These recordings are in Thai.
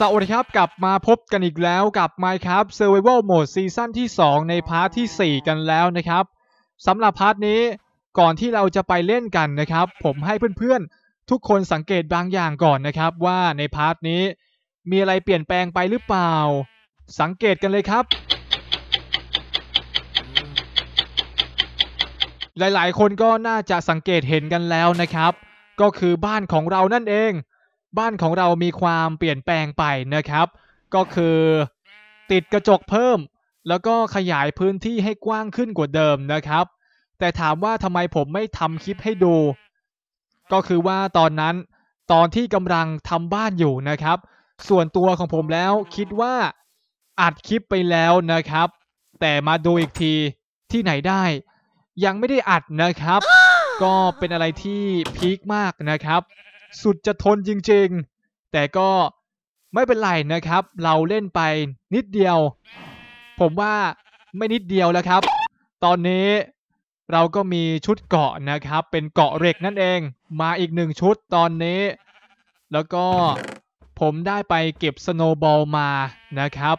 สวัสดีครับกลับมาพบกันอีกแล้วกับ Minecraft Survival Mode ซีซั่นที่2 ในพาร์ทที่4 กันแล้วนะครับ สำหรับพาร์ทนี้ก่อนที่เราจะไปเล่นกันนะครับ ผมให้เพื่อนๆทุกคนสังเกตบางอย่างก่อนนะครับ ว่าในพาร์ทนี้มีอะไรเปลี่ยนแปลงไปหรือเปล่า สังเกตกันเลยครับ หลายๆ คนก็น่าจะสังเกตเห็นกันแล้วนะครับ ก็คือบ้านของเรานั่นเองบ้านของเรามีความเปลี่ยนแปลงไปนะครับ ก็คือติดกระจกเพิ่ม แล้วก็ขยายพื้นที่ให้กว้างขึ้นกว่าเดิมนะครับ แต่ถามว่าทำไมผมไม่ทำคลิปให้ดู ก็คือว่าตอนนั้นตอนที่กำลังทำบ้านอยู่นะครับ ส่วนตัวของผมแล้วคิดว่าอัดคลิปไปแล้วนะครับ แต่มาดูอีกทีที่ไหนได้ ยังไม่ได้อัดนะครับ ก็เป็นอะไรที่พีคมากนะครับสุดจะทนจริงๆ แต่ก็ไม่เป็นไรนะครับ เราเล่นไปนิดเดียว ผมว่าไม่นิดเดียวแล้วครับ ตอนนี้เราก็มีชุดเกาะนะครับ เป็นเกาะเหล็กนั่นเอง มาอีกหนึ่งชุดตอนนี้ แล้วก็ผมได้ไปเก็บสโนบอลมานะครับ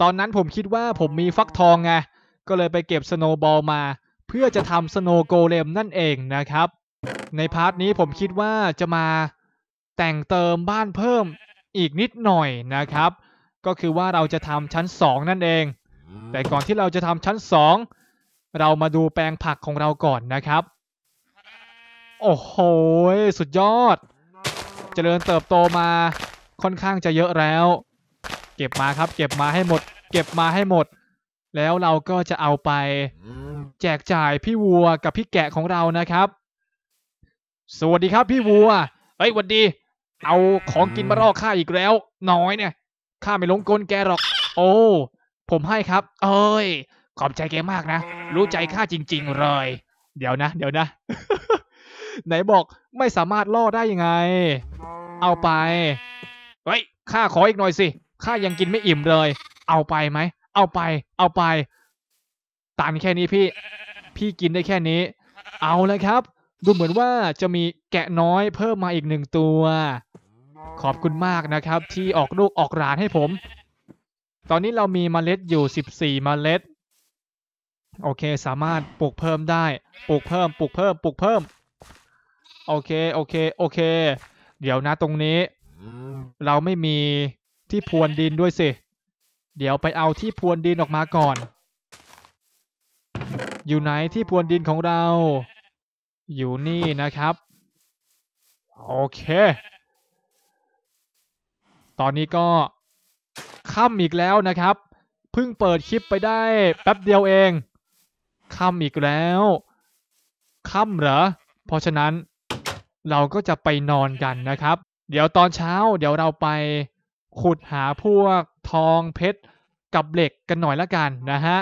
ตอนนั้นผมคิดว่าผมมีฟักทองไง ก็เลยไปเก็บสโนบอลมาเพื่อจะทำสโนโกเลมนั่นเองนะครับในพาร์ทนี้ผมคิดว่าจะมาแต่งเติมบ้านเพิ่มอีกนิดหน่อยนะครับ ก็คือว่าเราจะทำชั้น 2 นั่นเอง แต่ก่อนที่เราจะทำชั้น 2 เรามาดูแปลงผักของเราก่อนนะครับ โอ้โห สุดยอด เจริญเติบโตมาค่อนข้างจะเยอะแล้ว เก็บมาครับเก็บมาให้หมด เก็บมาให้หมด แล้วเราก็จะเอาไปแจกจ่ายพี่วัวกับพี่แกะของเรานะครับสวัสดีครับพี่วัว เฮ้ยวันดี เอาของกินมาล่อข้าอีกแล้ว น้อยเนี่ยข้าไม่ลงกลแกหรอก โอ้ ผมให้ครับ เอ้ย ขอบใจแกมากนะ รู้ใจข้าจริง ๆ เลย เดี๋ยวนะ เดี๋ยวนะ ไหนบอกไม่สามารถล่อได้ยังไง เอาไป เฮ้ยข้าขออีกหน่อยสิข้ายังกินไม่อิ่มเลย เอาไปไหม เอาไป เอาไปตันแค่นี้พี่ พี่กินได้แค่นี้ เอาเลยครับดูเหมือนว่าจะมีแกะน้อยเพิ่มมาอีกหนึ่งตัว ขอบคุณมากนะครับที่ออกลูกออกหลานให้ผม ตอนนี้เรามีมเมล็ดอยู่ 14มเมล็ด โอเค สามารถปลูกเพิ่มได้ ปลูกเพิ่มปลูกเพิ่มปลูกเพิ่ม โอเคโอเคโอเค เดี๋ยวนะตรงนี้ เราไม่มีที่พรวนดินด้วยสิ เดี๋ยวไปเอาที่พรวนดินออกมาก่อน อยู่ไหนที่พรวนดินของเราอยู่นี่นะครับ โอเค ตอนนี้ก็ค่ำอีกแล้วนะครับเพิ่งเปิดคลิปไปได้แป๊บเดียวเองค่ำอีกแล้ว ค่ำเหรอ เพราะฉะนั้นเราก็จะไปนอนกันนะครับ เดี๋ยวตอนเช้าเดี๋ยวเราไปขุดหาพวกทองเพชรกับเหล็กกันหน่อยละกันนะฮะ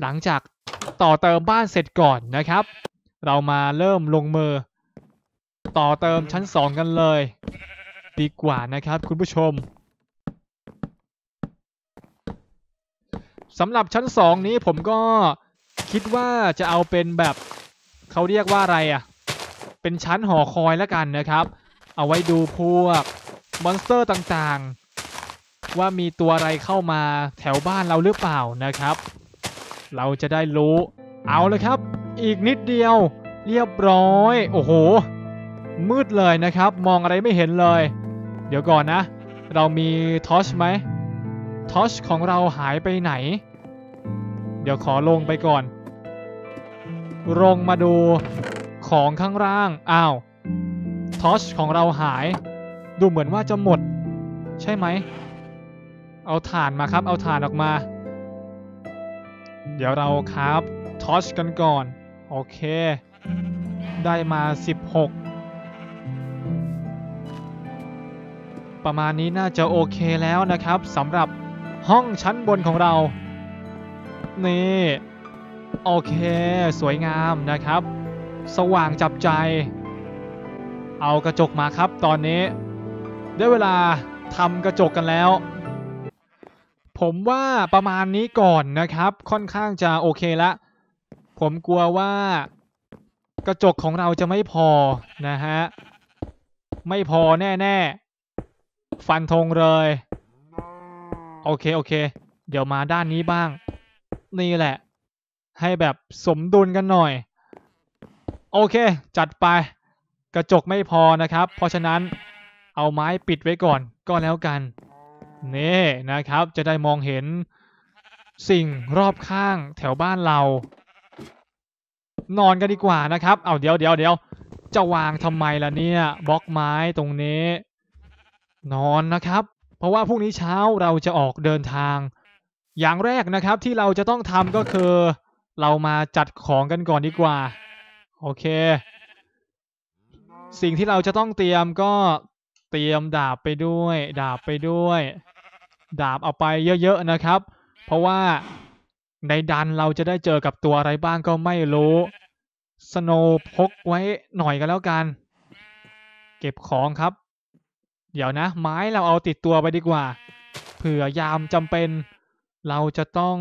หลังจากต่อเติมบ้านเสร็จก่อนนะครับเรามาเริ่มลงมือต่อเติมชั้นสองกันเลย ดีกว่านะครับคุณผู้ชมสำหรับชั้นสองนี้ผมก็คิดว่าจะเอาเป็นแบบเขาเรียกว่าอะไรอะ่ะเป็นชั้นหอคอยแล้วกันนะครับ เอาไว้ดูพวกมอนสเตอร์ต่างๆ ว่ามีตัวอะไรเข้ามาแถวบ้านเราหรือเปล่านะครับ เราจะได้รู้เอาเลยครับอีกนิดเดียวเรียบร้อย โอ้โหมืดเลยนะครับ มองอะไรไม่เห็นเลย เดี๋ยวก่อนนะ เรามีทอชไหมทอชของเราหายไปไหน เดี๋ยวขอลงไปก่อน ลงมาดูของข้างล่างอ้าวทอชของเราหาย ดูเหมือนว่าจะหมด ใช่ไหม เอาถ่านมาครับ เอาถ่านออกมา เดี๋ยวเราครับทอชกันก่อนโอเค ได้มา 16 ประมาณนี้น่าจะโอเคแล้วนะครับสำหรับห้องชั้นบนของเรานี่โอเค สวยงามนะครับ สว่างจับใจ เอากระจกมาครับตอนนี้ ได้เวลาทำกระจกกันแล้ว ผมว่าประมาณนี้ก่อนนะครับค่อนข้างจะโอเคแล้วผมกลัวว่ากระจกของเราจะไม่พอนะฮะ ไม่พอแน่ๆฟันธงเลยโอเคโอเคเดี๋ยวมาด้านนี้บ้าง นี่แหละให้แบบสมดุลกันหน่อย โอเคจัดไปกระจกไม่พอนะครับ เพราะฉะนั้นเอาไม้ปิดไว้ก่อนก็แล้วกัน นี่นะครับจะได้มองเห็นสิ่งรอบข้างแถวบ้านเรานอนกันดีกว่านะครับเอาเดี๋ยวเดี๋ยวเดี๋ยวจะวางทำไมล่ะเนี่ยบล็อกไม้ตรงนี้ นอนนะครับ เพราะว่าพรุ่งนี้เช้าเราจะออกเดินทาง อย่างแรกนะครับที่เราจะต้องทำก็คือเรามาจัดของกันก่อนดีกว่า โอเค สิ่งที่เราจะต้องเตรียมก็เตรียมดาบไปด้วย ดาบไปด้วย ดาบเอาไปเยอะๆนะครับ เพราะว่าในดันเราจะได้เจอกับตัวอะไรบ้างก็ไม่รู้ สโนพกไว้หน่อยก็แล้วกัน เก็บของครับ เดี๋ยวนะ ไม้ เราเอาติดตัวไปดีกว่า เผื่อยามจำเป็น เราจะต้อง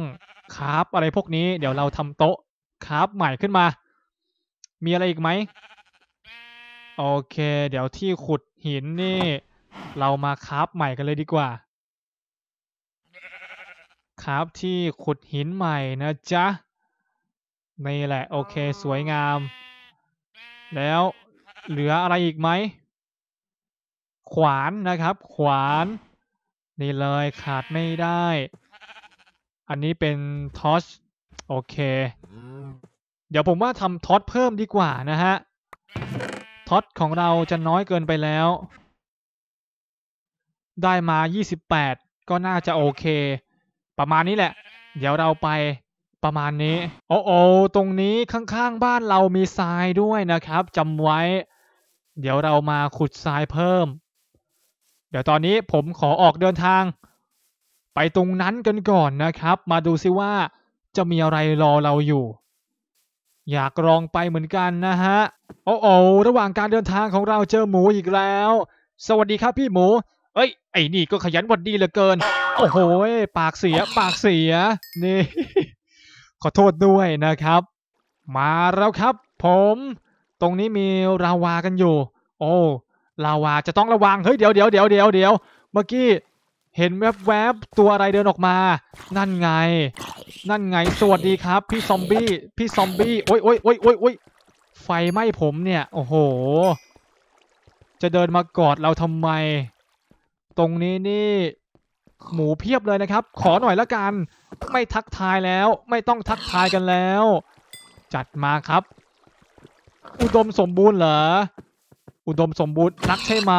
คาบอะไรพวกนี้ เดี๋ยวเราทำโต๊ะคาบใหม่ขึ้นมา มีอะไรอีกไหม โอเค เดี๋ยวที่ขุดหินนี่ เรามาคาบใหม่กันเลยดีกว่าครับที่ขุดหินใหม่นะจ๊ะนี่แหละ โอเคสวยงาม แล้วเหลืออะไรอีกไหม ขวานนะครับ ขวาน นี่เลยขาดไม่ได้ อันนี้เป็นทอชโอเค เดี๋ยวผมว่าทำทอชเพิ่มดีกว่านะฮะ ทอชของเราจะน้อยเกินไปแล้ว ได้มา 28 ก็น่าจะโอเคประมาณนี้แหละ เดี๋ยวเราไปประมาณนี้ โอ้โอตรงนี้ข้างๆบ้านเรามีทรายด้วยนะครับจำไว้ เดี๋ยวเรามาขุดทรายเพิ่ม เดี๋ยวตอนนี้ผมขอออกเดินทาง ไปตรงนั้นกันก่อนนะครับ มาดูซิว่าจะมีอะไรรอเราอยู่ อยากลองไปเหมือนกันนะฮะ โอ้โอ ระหว่างการเดินทางของเราเจอหมูอีกแล้ว สวัสดีครับพี่หมูเอ้ย ไอ้นี่ก็ขยันวันดีเหลือเกิน โอ้โห ปากเสีย ปากเสีย นี่ ขอโทษด้วยนะครับ มาแล้วครับผม ตรงนี้มีลาวากันอยู่ โอ้ ลาวาจะต้องระวัง เฮ้ย เดี๋ยวเดี๋ยวเดี๋ยว เดี๋ยวเดี๋ยว เมื่อกี้เห็นแวบๆ ตัวอะไรเดินออกมา นั่นไง นั่นไง สวัสดีครับ พี่ซอมบี้ พี่ซอมบี้ โอ้ยโอ้ยโอ้ยโอ้ยโอ้ยไฟไหม้ผมเนี่ย โอ้โห จะเดินมากอดเราทำไมตรงนี้นี่หมูเพียบเลยนะครับ ขอหน่อยละกัน ไม่ทักทายแล้ว ไม่ต้องทักทายกันแล้ว จัดมาครับ อุดมสมบูรณ์เหรออุดมสมบูรณ์นักใช่ไหม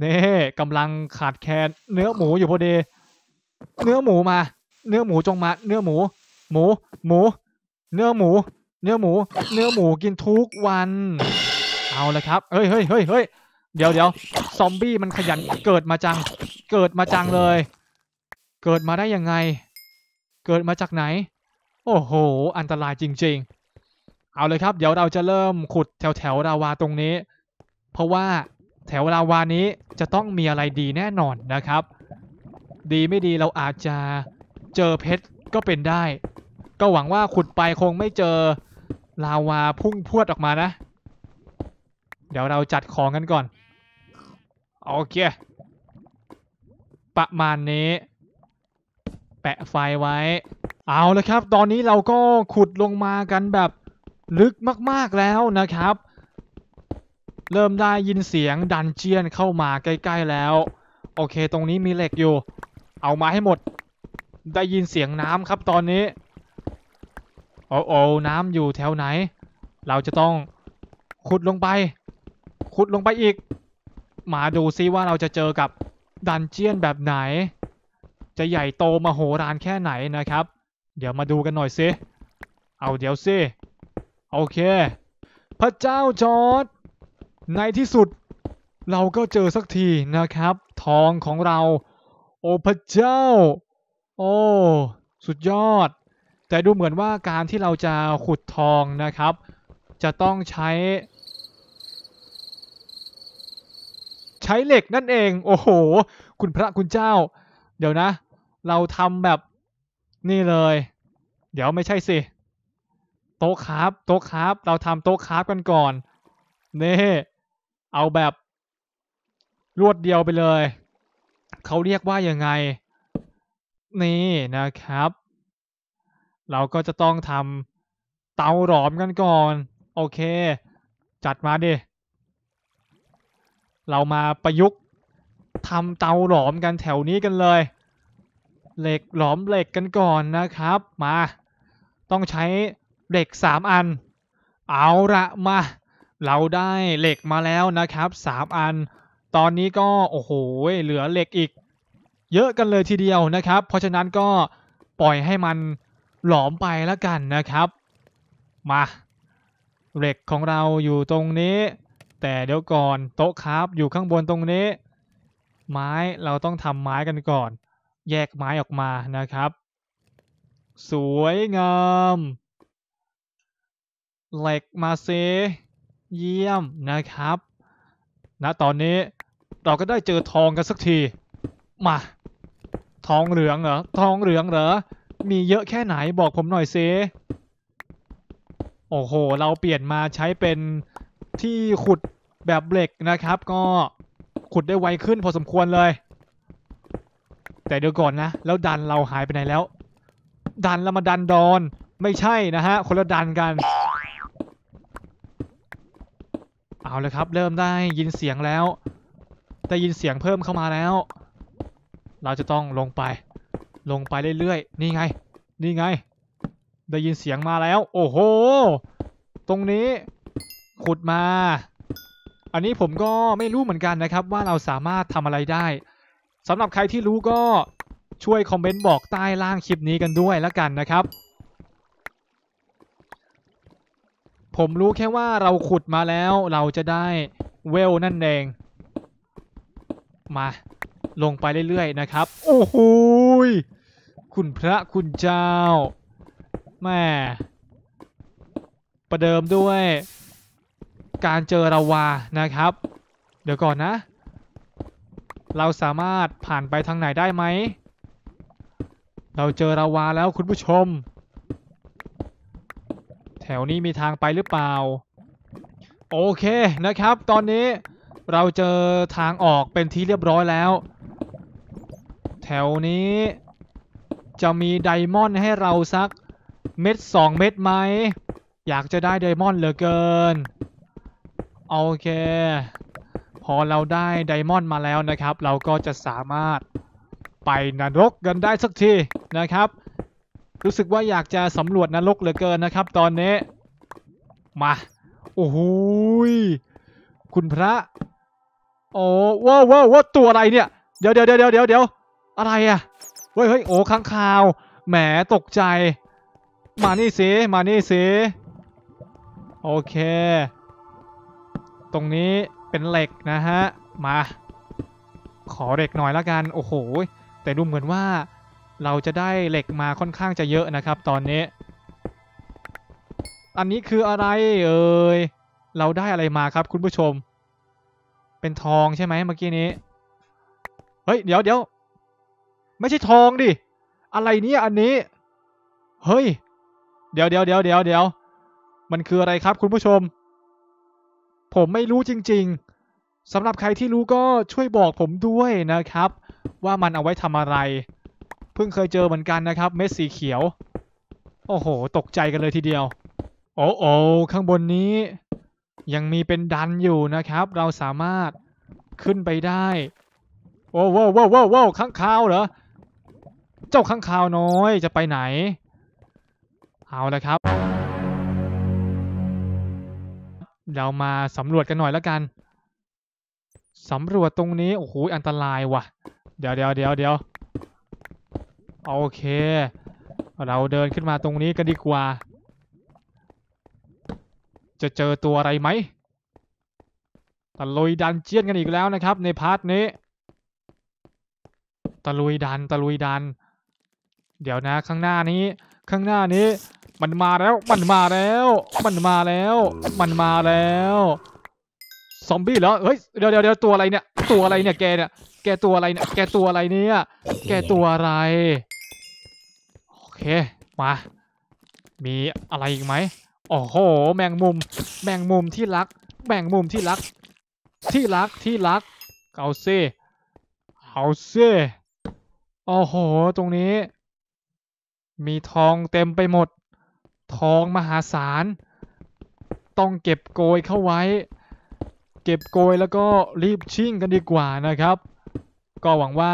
เน่กำลังขาดแคลนเนื้อหมูอยู่พอดี เนื้อหมูมา เนื้อหมูจงมาเนื้อหมู หมูหมู เนื้อหมู เนื้อหมู เนื้อหมูกินทุกวัน เอาละครับเฮ้ยเฮ้ยเฮ้ยเฮ้ยเดี๋ยวเดี๋ยวซอมบี้มันขยันเกิดมาจังเกิดมาจังเลย เกิดมาได้ยังไงเกิดมาจากไหน โอ้โห อันตรายจริงๆ เอาเลยครับเดี๋ยวเราจะเริ่มขุดแถวแถวราวาตรงนี้ เพราะว่าแถวราวานี้จะต้องมีอะไรดีแน่นอนนะครับ ดีไม่ดีเราอาจจะเจอเพชรก็เป็นได้ ก็หวังว่าขุดไปคงไม่เจอ ลาวาพุ่งพวดออกมานะ เดี๋ยวเราจัดของกันก่อนโอเค ประมาณนี้ แปะไฟไว้ เอาละครับ ตอนนี้เราก็ขุดลงมากันแบบลึกมากๆแล้วนะครับ เริ่มได้ยินเสียงดันเจียนเข้ามาใกล้ๆแล้ว โอเค ตรงนี้มีเหล็กอยู่ เอามาให้หมด ได้ยินเสียงน้ำครับตอนนี้โอ้โอน้ำอยู่แถวไหน เราจะต้องขุดลงไป ขุดลงไปอีกมาดูซิว่าเราจะเจอกับดันเจียนแบบไหน จะใหญ่โตมโหฬารแค่ไหนนะครับ เดี๋ยวมาดูกันหน่อยซิเอาเดี๋ยวซิโอเคพระเจ้าจอร์ดในที่สุดเราก็เจอสักทีนะครับ ทองของเรา โอ้พระเจ้า โอ้ สุดยอด แต่ดูเหมือนว่าการที่เราจะขุดทองนะครับ จะต้องใช้ใช้เหล็กนั่นเอง โอ้โห คุณพระคุณเจ้า เดี๋ยวนะ เราทำแบบนี่เลย เดี๋ยวไม่ใช่สิ โต๊ะครับโต๊ะครับ เราทำโต๊ะครับกันก่อน นี่ เอาแบบ รวดเดียวไปเลย เขาเรียกว่ายังไง นี่นะครับ เราก็จะต้องทำเตาหลอมกันก่อน โอเค จัดมาดิเรามาประยุกต์ทำเตาหลอมกันแถวนี้กันเลย เหล็กหลอมเหล็กกันก่อนนะครับ มาต้องใช้เหล็ก3อัน เอาละมา เราได้เหล็กมาแล้วนะครับ 3 อัน ตอนนี้ก็โอ้โหเหลือเหล็กอีก เยอะกันเลยทีเดียวนะครับ เพราะฉะนั้นก็ปล่อยให้มันหลอมไปแล้วกันนะครับ มาเหล็กของเราอยู่ตรงนี้แต่เดี๋ยวก่อนโต๊ะครับอยู่ข้างบนตรงนี้ไม้เราต้องทำไม้กันก่อน แยกไม้ออกมานะครับ สวยงามเหล็กมาเซเยี่ยมนะครับนะตอนนี้เราก็ได้เจอทองกันสักที มา ทองเหลืองเหรอทองเหลืองเหรอ มีเยอะแค่ไหนบอกผมหน่อยเซโอ้โห เราเปลี่ยนมาใช้เป็นที่ขุดแบบเหล็กนะครับ ก็ขุดได้ไว ขึ้นพอสมควรเลย แต่เดี๋ยวก่อนนะแล้วดันเราหายไปไหนแล้วดันเรามาดันดอนไม่ใช่นะฮะคนละดันกันเอาเลยครับ เริ่มได้ยินเสียงแล้วได้ยินเสียงเพิ่มเข้ามาแล้ว เราจะต้องลงไป ลงไปเรื่อยๆนี่ไง นี่ไง ได้ยินเสียงมาแล้ว โอ้โห ตรงนี้ขุดมา อันนี้ผมก็ไม่รู้เหมือนกันนะครับว่าเราสามารถทำอะไรได้ สำหรับใครที่รู้ก็ช่วยคอมเมนต์บอกใต้ล่างคลิปนี้กันด้วยแล้วกันนะครับ ผมรู้แค่ว่าเราขุดมาแล้วเราจะได้เวลนั่นเองมาลงไปเรื่อยๆนะครับ โอ้โห คุณพระคุณเจ้า แม่ ประเดิมด้วยการเจอราวา นะครับ เดี๋ยวก่อนนะ เราสามารถผ่านไปทางไหนได้ไหม เราเจอราวาแล้วคุณผู้ชม แถวนี้มีทางไปหรือเปล่า โอเคนะครับ ตอนนี้เราเจอทางออกเป็นที่เรียบร้อยแล้ว แถวนี้จะมีไดมอนด์ให้เราสักเม็ดสองเม็ดไหม อยากจะได้ไดมอนด์เหลือเกินโอเคพอเราได้ไดมอนด์มาแล้วนะครับ เราก็จะสามารถไปนรกกันได้สักทีนะครับ รู้สึกว่าอยากจะสำรวจนรกเหลือเกินนะครับ ตอนนี้ มา โอ้โหคุณพระโอ้ว้าวว้าวตัวอะไรเนี่ยเดี๋ยวเดี๋ยวเดี๋ยวเดี๋ยวเดี๋ยวอะไรอ่ะเฮ้ยเฮ้ยโอ้ข้าง่าว แหมตกใจ มานี่สิมานี่สิโอเคตรงนี้เป็นเหล็กนะฮะ มา ขอเหล็กหน่อยละกัน โอ้โหแต่ดูเหมือนว่าเราจะได้เหล็กมาค่อนข้างจะเยอะนะครับ ตอนนี้ อันนี้คืออะไร เอ่ยเราได้อะไรมาครับคุณผู้ชม เป็นทองใช่ไหมเมื่อกี้นี้เฮ้ยเดี๋ยวเดี๋ยวไม่ใช่ทองดิอะไรนี่อันนี้เฮ้ย เดี๋ยวเดี๋ยวเดี๋ยวเดี๋ยวเดี๋ยวมันคืออะไรครับคุณผู้ชมผมไม่รู้จริง ๆสำหรับใครที่รู้ก็ช่วยบอกผมด้วยนะครับ ว่ามันเอาไว้ทำอะไร เพิ่งเคยเจอเหมือนกันนะครับเม็ดสีเขียว โอ้โห ตกใจกันเลยทีเดียว โอ้โอ้ข้างบนนี้ยังมีเป็นดันอยู่นะครับ เราสามารถขึ้นไปได้ โอ้ว้โวว้าวว้โวข้างขาวเหรอ เจ้าข้างขาวน้อยจะไปไหน เอาละครับเรามาสำรวจกันหน่อยแล้วกัน สำรวจตรงนี้ โอ้โห อันตรายว่ะ เดี๋ยวเดี๋ยว เดี๋ยวเดี๋ยว โอเค เราเดินขึ้นมาตรงนี้กันดีกว่า จะเจอตัวอะไรไหม ตะลุยดันเจียนกันอีกแล้วนะครับในพาร์ทนี้ ตะลุยดัน ตะลุยดัน เดี๋ยวนะ ข้างหน้านี้ ข้างหน้านี้มันมาแล้ว มันมาแล้ว มันมาแล้ว มันมาแล้ว ซอมบี้เหรอเฮ้ย เดี๋ยวเดี๋ยวตัว อะไร เนี่ย ตัวอะไรเนี่ย แกเนี่ย แกตัวอะไรเนี่ย แกตัวอะไรเนี่ย แกตัวอะไร โอเค มา มีอะไรอีกไหมโอ้โหแมงมุมแมงมุมที่รักแมงมุมที่รัก ที่รัก ที่รักเอาเซ่เอาเซ่โอ้โห ตรงนี้ มีทองเต็มไปหมดทองมหาศาลต้องเก็บโกยเข้าไว้ เก็บโกยแล้วก็รีบชิ่งกันดีกว่านะครับ ก็หวังว่า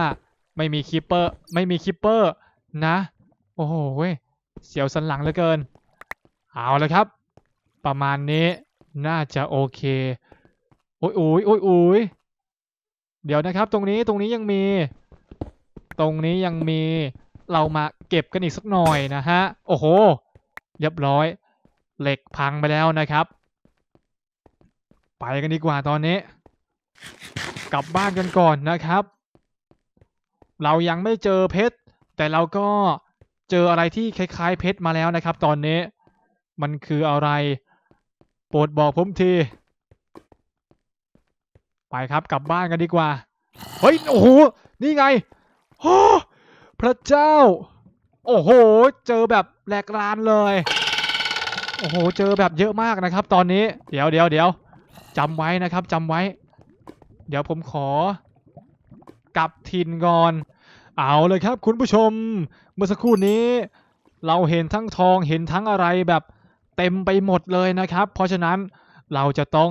ไม่มีคิปเปอร์ไม่มีคิปเปอร์นะ โอ้โหเสียวสันหลังเหลือเกินเอาละครับ ประมาณนี้ น่าจะโอเค โอ้ยโอ้ยโอ้ยโอ้ยเดี๋ยวนะครับ ตรงนี้ตรงนี้ยังมี ตรงนี้ยังมีเรามาเก็บกันอีกสักหน่อยนะฮะโอ้โหเรียบร้อย เหล็กพังไปแล้วนะครับ ไปกันดีกว่าตอนนี้ กลับบ้านกันก่อนนะครับ เรายังไม่เจอเพชรแต่เราก็เจออะไรที่คล้ายๆ เพชรมาแล้วนะครับ ตอนนี้ มันคืออะไรโปรดบอกผมทีไปครับกลับบ้านกันดีกว่าเฮ้ยโอ้โหนี่ไงโอ้พระเจ้าโอ้โห เจอแบบแหลกรานเลยโอ้โหเจอแบบเยอะมากนะครับตอนนี้เดี๋ยวเดี๋ยวเดี๋ยวจำไว้นะครับจำไว้ เดี๋ยวผมขอกลับทินก่อน เอาเลยครับ คุณผู้ชม เมื่อสักครู่นี้ เราเห็นทั้งทองเห็นทั้งอะไรแบบเต็มไปหมดเลยนะครับ เพราะฉะนั้นเราจะต้อง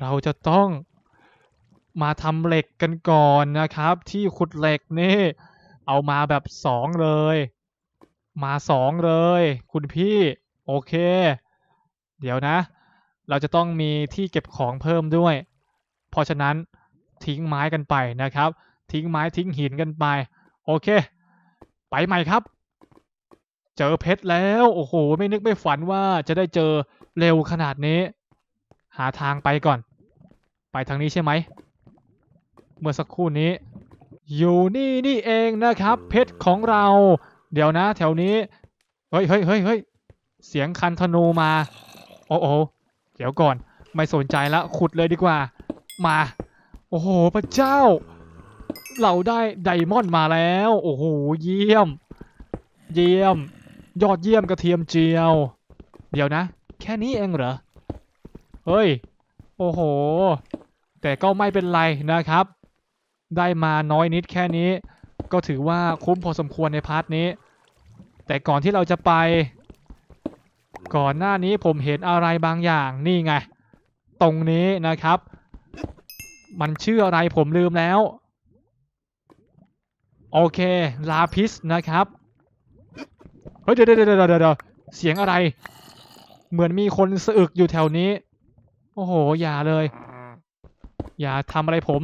เราจะต้องมาทำเหล็กกันก่อนนะครับ ที่ขุดเหล็กนี่ เอามาแบบสองเลยมาสองเลย คุณพี่โอเค เดี๋ยวนะ เราจะต้องมีที่เก็บของเพิ่มด้วย เพราะฉะนั้นทิ้งไม้กันไปนะครับ ทิ้งไม้ทิ้งหินกันไป โอเค ไปใหม่ครับ เจอเพชรแล้วโอ้โหไม่นึกไม่ฝันว่าจะได้เจอเร็วขนาดนี้ หาทางไปก่อน ไปทางนี้ใช่ไหมเมื่อสักครู่นี้อยู่นี่นี่เองนะครับ เพชรของเราเดี๋ยวนะแถวนี้ เฮ้ยเฮ้ยเฮ้ยเฮ้ยเสียงคันธนูมา โอ้โห เดี๋ยวก่อน ไม่สนใจละขุดเลยดีกว่า มา โอ้โห พระเจ้า เราได้ไดมอนด์มาแล้ว โอ้โห เยี่ยม เยี่ยม ยอดเยี่ยมกระเทียมเจียว เดี๋ยวนะ แค่นี้เองเหรอ เฮ้ย โอ้โห แต่ก็ไม่เป็นไรนะครับ ได้มาน้อยนิดแค่นี้ก็ถือว่าคุ้มพอสมควรในพาร์ทนี้ แต่ก่อนที่เราจะไป ก่อนหน้านี้ผมเห็นอะไรบางอย่างนี่ไง ตรงนี้นะครับ มันชื่ออะไรผมลืมแล้ว โอเค ลาพิสนะครับ เฮ้ยเดี๋ยวเดี๋ยวเดี๋ยวเสียงอะไร เหมือนมีคนสะอึกอยู่แถวนี้ โอ้โห อย่าเลย อย่าทำอะไรผม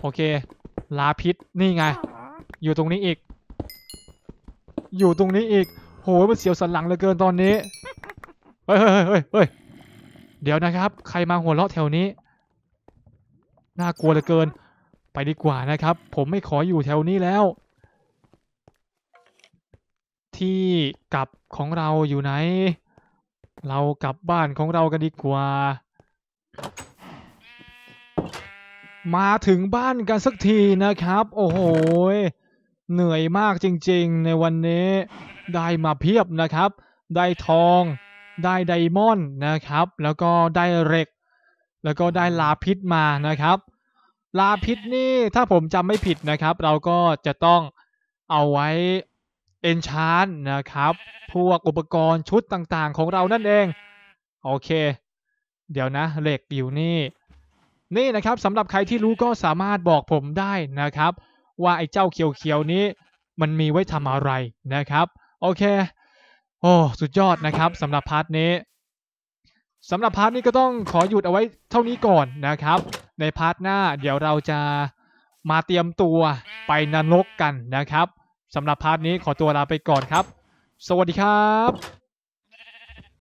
โอเคลาพิษนี่ไง อยู่ตรงนี้อีก อยู่ตรงนี้อีกโหมันเสียวสันหลังเหลือเกินตอนนี้เฮ้ยเฮ้ยเฮ้ยเฮ้ยเดี๋ยวนะครับ ใครมาหัวเราะแถวนี้น่ากลัวเหลือเกิน ไปดีกว่านะครับ ผมไม่ขออยู่แถวนี้แล้ว ที่กลับของเราอยู่ไหน เรากลับบ้านของเรากันดีกว่ามาถึงบ้านกันสักทีนะครับ โอ้โหเหนื่อยมากจริงๆ ในวันนี้ได้มาเพียบนะครับ ได้ทอง ได้ไดมอนด์นะครับ แล้วก็ได้เหล็กแล้วก็ได้ลาพิษมานะครับ ลาพิษนี่ถ้าผมจำไม่ผิดนะครับ เราก็จะต้องเอาไว้เอนชานนะครับ พวกอุปกรณ์ชุดต่างๆของเรานั่นเองโอเค เดี๋ยวนะ เหล็กอยู่นี่นี่นะครับสำหรับใครที่รู้ก็สามารถบอกผมได้นะครับ ว่าไอ้เจ้าเขียวๆนี้มันมีไว้ทำอะไรนะครับโอเคโอ้สุดยอดนะครับสำหรับพาร์ทนี้สำหรับพาร์ทนี้ก็ต้องขอหยุดเอาไว้เท่านี้ก่อนนะครับ ในพาร์ทหน้าเดี๋ยวเราจะมาเตรียมตัวไปนรกกันนะครับสำหรับพาร์ทนี้ขอตัวลาไปก่อนครับ สวัสดีครับ